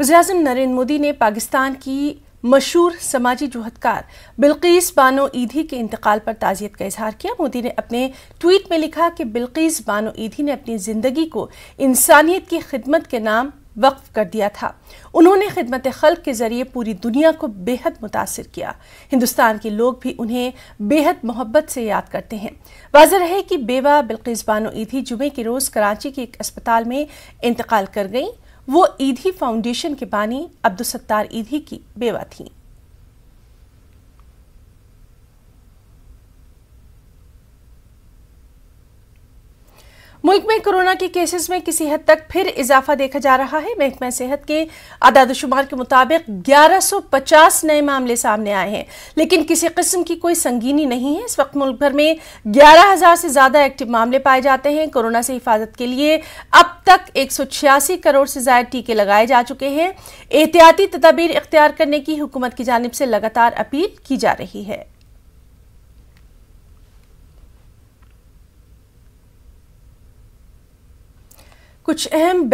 वजीम नरेंद्र मोदी ने पाकिस्तान की मशहूर समाजी जहदकार बिल्किस बानो ईदी के इंतकाल पर ताज़ियत का इजहार किया मोदी ने अपने ट्वीट में लिखा कि बिल्किस बानो ईदी ने अपनी ज़िंदगी को इंसानियत की खिदमत के नाम वक्फ कर दिया था उन्होंने खिदमत खल्क के ज़रिए पूरी दुनिया को बेहद मुतासर किया हिंदुस्तान के लोग भी उन्हें बेहद मोहब्बत से याद करते हैं वाज रहे कि बेवा बिल्किस बानो ईदी जुमे के रोज़ कराची के एक अस्पताल में इंतकाल कर गईं वो ईदी फाउंडेशन के बानी अब्दुल सत्तार की बेवा थीं मुल्क में कोरोना के केसेस में किसी हद तक फिर इजाफा देखा जा रहा है महकमा सेहत के आदादोशुमार के मुताबिक 1150 नए मामले सामने आए हैं लेकिन किसी किस्म की कोई संगीनी नहीं है इस वक्त मुल्क भर में 11000 से ज़्यादा एक्टिव मामले पाए जाते हैं कोरोना से हिफाजत के लिए अब तक एक करोड़ से ज्यादा टीके लगाए जा चुके हैं एहतियाती तदाबीर इख्तियार करने की हुकूमत की जानब से लगातार अपील की जा रही है कुछ अहम